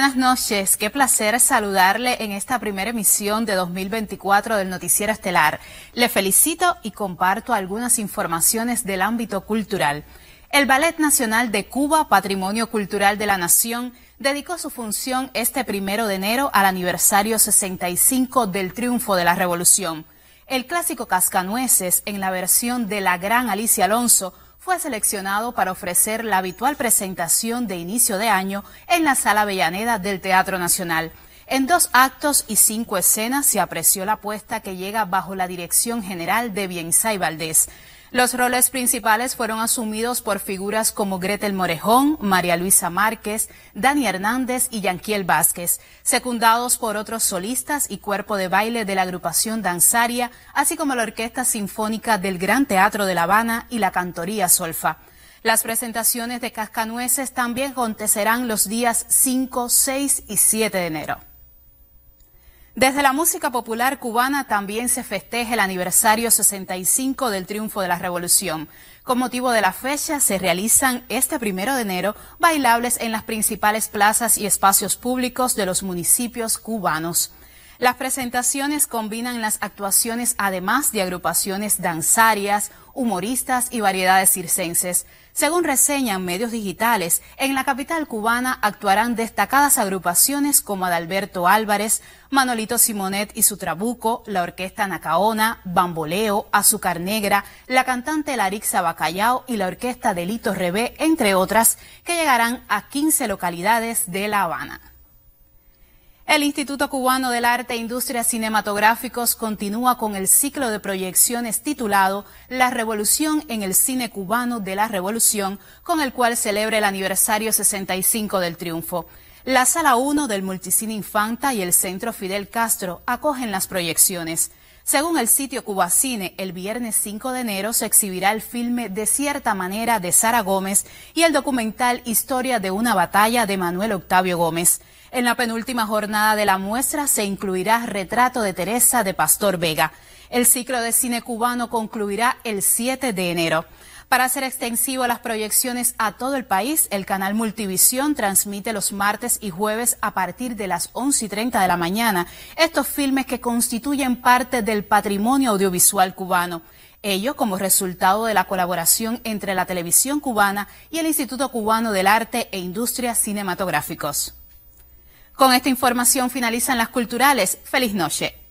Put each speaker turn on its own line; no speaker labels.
buenas noches. Qué placer saludarle en esta primera emisión de 2024 del Noticiero Estelar. Le felicito y comparto algunas informaciones del ámbito cultural. El Ballet Nacional de Cuba, Patrimonio Cultural de la Nación, dedicó su función este primero de enero al aniversario 65 del triunfo de la Revolución. El clásico Cascanueces, en la versión de la gran Alicia Alonso, fue seleccionado para ofrecer la habitual presentación de inicio de año en la Sala Avellaneda del Teatro Nacional. En dos actos y cinco escenas se apreció la apuesta que llega bajo la dirección general de Biensay Valdés. Los roles principales fueron asumidos por figuras como Gretel Morejón, María Luisa Márquez, Dani Hernández y Yanquiel Vázquez, secundados por otros solistas y cuerpo de baile de la agrupación danzaria, así como la Orquesta Sinfónica del Gran Teatro de La Habana y la Cantoría Solfa. Las presentaciones de Cascanueces también acontecerán los días 5, 6 y 7 de enero. Desde la música popular cubana también se festeja el aniversario 65 del triunfo de la revolución. Con motivo de la fecha se realizan este primero de enero bailables en las principales plazas y espacios públicos de los municipios cubanos. Las presentaciones combinan las actuaciones además de agrupaciones danzarias, humoristas y variedades circenses. Según reseñan medios digitales, en la capital cubana actuarán destacadas agrupaciones como Adalberto Álvarez, Manolito Simonet y su Trabuco, la Orquesta Nacaona, Bamboleo, Azúcar Negra, la cantante Larixa Bacallao y la Orquesta Delito Rebé, entre otras, que llegarán a 15 localidades de La Habana. El Instituto Cubano del Arte e Industrias Cinematográficos continúa con el ciclo de proyecciones titulado La Revolución en el Cine Cubano de la Revolución, con el cual celebra el aniversario 65 del triunfo. La Sala 1 del Multicine Infanta y el Centro Fidel Castro acogen las proyecciones. Según el sitio Cubacine, el viernes 5 de enero se exhibirá el filme De cierta manera de Sara Gómez y el documental Historia de una batalla de Manuel Octavio Gómez. En la penúltima jornada de la muestra se incluirá Retrato de Teresa de Pastor Vega. El ciclo de cine cubano concluirá el 7 de enero. Para hacer extensivo las proyecciones a todo el país, el canal Multivisión transmite los martes y jueves a partir de las 11 y 30 de la mañana estos filmes que constituyen parte del patrimonio audiovisual cubano. Ello como resultado de la colaboración entre la televisión cubana y el Instituto Cubano del Arte e Industrias Cinematográficos. Con esta información finalizan las culturales. Feliz noche.